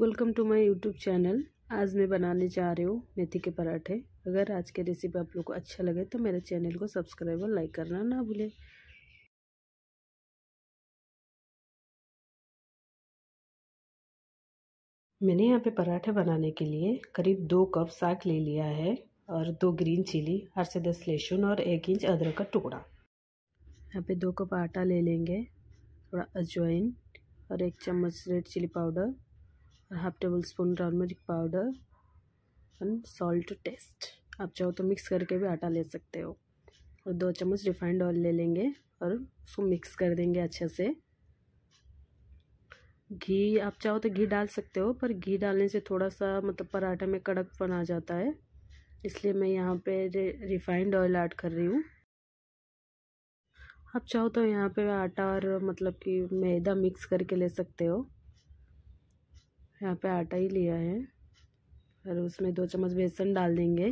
Welcome to my YouTube channel आज मैं बनाने जा रही हूँ मेथी के पराठे अगर आज की रेसिपी आप लोग को अच्छा लगे तो मेरे चैनल को सब्सक्राइब और लाइक करना ना भूलें मैंने यहाँ पे पराठे बनाने के लिए करीब दो कप साग ले लिया है और दो ग्रीन चिली हर से दस लहसुन और एक इंच अदरक का टुकड़ा यहाँ पे दो कप आटा ले लेंगे थोड़ा अजवाइन और एक चम्मच red chili powder half tablespoon turmeric powder and salt taste आप चाहो तो मिक्स करके भी आटा ले सकते हो और दो चम्मच रिफाइंड ऑयल ले लेंगे और उसको मिक्स कर देंगे अच्छे से घी आप चाहो तो घी डाल सकते हो पर घी डालने से थोड़ा सा मतलब पराठे में कड़कपन आ जाता है इसलिए मैं यहाँ पे रिफाइंड ऑयल ऐड कर रही हूँ आप चाहो तो यहाँ पे आटा और मतलब कि मैदा मिक्स करके ले सकते हो यहाँ पे आटा ही लिया है और उसमें दो चम्मच बेसन डाल देंगे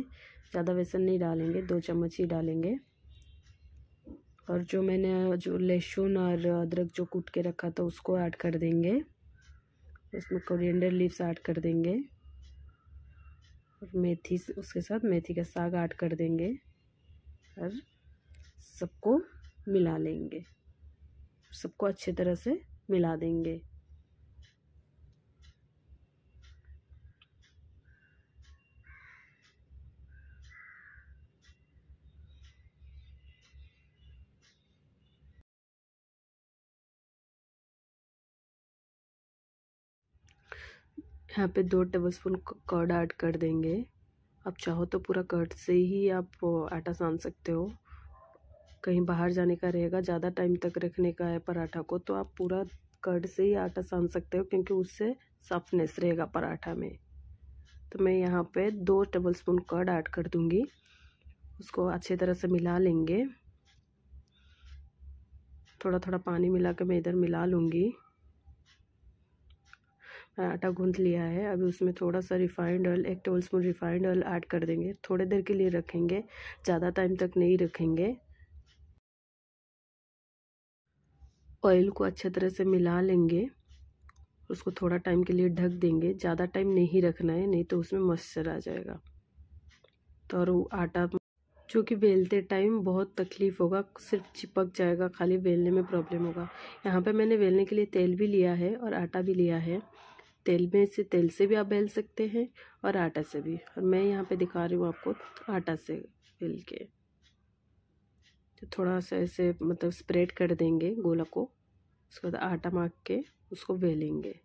ज़्यादा बेसन नहीं डालेंगे दो चम्मच ही डालेंगे और जो मैंने जो लहसुन और अदरक जो कूट के रखा था उसको ऐड कर देंगे उसमें कोरिएंडर लीव्स ऐड कर देंगे और मेथी उसके साथ मेथी का साग ऐड कर देंगे और सबको मिला लेंगे सबको अच्छे तरह से मिला देंगे यहाँ पे दो टेबलस्पून कर्ड ऐड कर देंगे आप चाहो तो पूरा कर्ड से ही आप आटा सान सकते हो कहीं बाहर जाने का रहेगा ज़्यादा टाइम तक रखने का है पराठा को तो आप पूरा कर्ड से ही आटा सान सकते हो क्योंकि उससे सॉफ्टनेस रहेगा पराठा में तो मैं यहाँ पे दो टेबलस्पून कर्ड ऐड कर दूँगी उसको अच्छी तरह से मिला लेंगे थोड़ा थोड़ा पानी मिला के मैं इधर मिला लूँगी आटा गूंथ लिया है अभी उसमें थोड़ा सा रिफाइंड ऑयल एक tablespoon refined oil add कर देंगे थोड़े देर के लिए रखेंगे ज़्यादा टाइम तक नहीं रखेंगे ऑयल को अच्छे तरह से मिला लेंगे उसको थोड़ा टाइम के लिए ढक देंगे ज़्यादा टाइम नहीं रखना है नहीं तो उसमें मॉइस्चर आ जाएगा तो और आटा चूँकि बेलते टाइम बहुत तकलीफ़ होगा सिर्फ चिपक जाएगा खाली बेलने में प्रॉब्लम होगा यहाँ पे मैंने बेलने के लिए तेल भी लिया है और आटा भी लिया है तेल में से तेल से भी आप बेल सकते हैं और आटा से भी और मैं यहाँ पे दिखा रही हूँ आपको आटा से बेल के तो थोड़ा सा ऐसे मतलब स्प्रेड कर देंगे गोला को उसके बाद आटा माँग के उसको बेलेंगे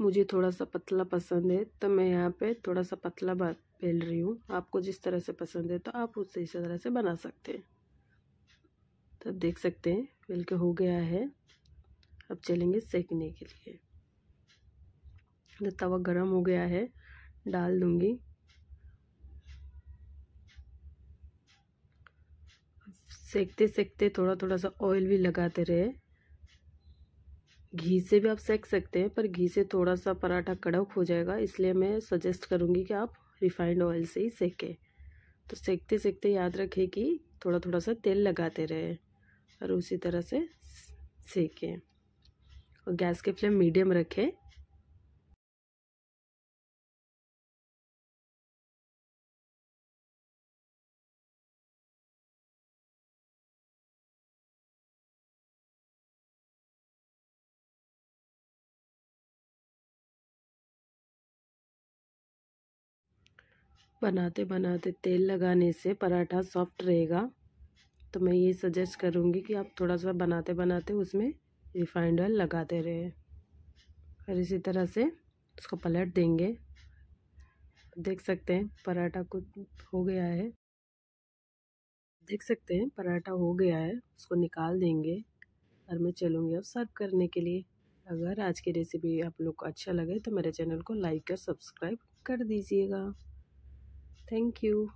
मुझे थोड़ा सा पतला पसंद है तो मैं यहाँ पे थोड़ा सा पतला बेल रही हूँ आपको जिस तरह से पसंद है तो आप उससे इस तरह से बना सकते हैं तो देख सकते हैं बेल के हो गया है अब चलेंगे सेकने के लिए तवा गर्म हो गया है डाल दूँगी सेकते सेकते थोड़ा थोड़ा सा ऑयल भी लगाते रहे घी से भी आप सेक सकते हैं पर घी से थोड़ा सा पराठा कड़क हो जाएगा इसलिए मैं सजेस्ट करूँगी कि आप रिफाइंड ऑयल से ही सेकें तो सेकते सेकते याद रखें कि थोड़ा थोड़ा सा तेल लगाते रहे और उसी तरह से सेकें और गैस के फ्लेम मीडियम रखें बनाते बनाते तेल लगाने से पराठा सॉफ्ट रहेगा तो मैं ये सजेस्ट करूँगी कि आप थोड़ा सा बनाते बनाते उसमें रिफाइंड ऑयल लगाते रहें और इसी तरह से उसको पलट देंगे देख सकते हैं पराठा कुछ हो गया है देख सकते हैं पराठा हो गया है उसको निकाल देंगे और मैं चलूँगी अब सर्व करने के लिए अगर आज की रेसिपी आप लोग को अच्छा लगे तो मेरे चैनल को लाइक और सब्सक्राइब कर दीजिएगा Thank you.